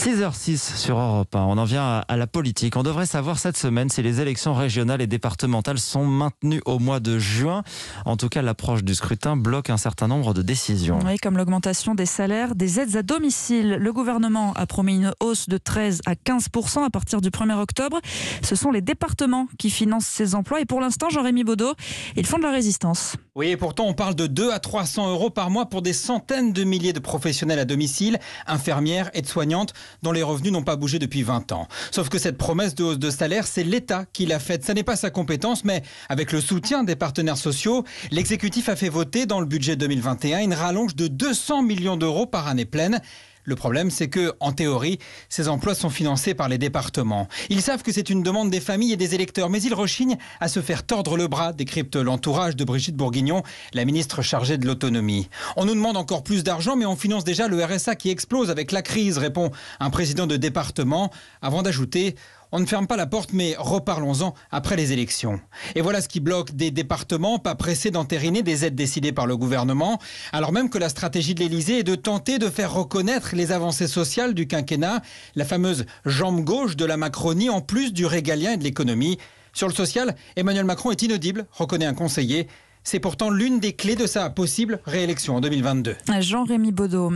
6h06 sur Europe 1. On en vient à la politique. On devrait savoir cette semaine si les élections régionales et départementales sont maintenues au mois de juin. En tout cas, l'approche du scrutin bloque un certain nombre de décisions. Oui, comme l'augmentation des salaires, des aides à domicile. Le gouvernement a promis une hausse de 13 à 15 à partir du 1er octobre. Ce sont les départements qui financent ces emplois. Et pour l'instant, Jean-Rémy Baudot, ils font de la résistance. Oui, et pourtant, on parle de 2 à 300 euros par mois pour des centaines de milliers de professionnels à domicile, infirmières, aides-soignantes dont les revenus n'ont pas bougé depuis 20 ans. Sauf que cette promesse de hausse de salaire, c'est l'État qui l'a faite. Ça n'est pas sa compétence, mais avec le soutien des partenaires sociaux, l'exécutif a fait voter dans le budget 2021 une rallonge de 200 millions d'euros par année pleine. Le problème, c'est que, en théorie, ces emplois sont financés par les départements. Ils savent que c'est une demande des familles et des électeurs, mais ils rechignent à se faire tordre le bras, décrypte l'entourage de Brigitte Bourguignon, la ministre chargée de l'autonomie. On nous demande encore plus d'argent, mais on finance déjà le RSA qui explose avec la crise, répond un président de département, avant d'ajouter on ne ferme pas la porte, mais reparlons-en après les élections. Et voilà ce qui bloque des départements pas pressés d'entériner des aides décidées par le gouvernement, alors même que la stratégie de l'Élysée est de tenter de faire reconnaître les avancées sociales du quinquennat, la fameuse jambe gauche de la Macronie, en plus du régalien et de l'économie. Sur le social, Emmanuel Macron est inaudible, reconnaît un conseiller. C'est pourtant l'une des clés de sa possible réélection en 2022. Jean-Rémy Baudot.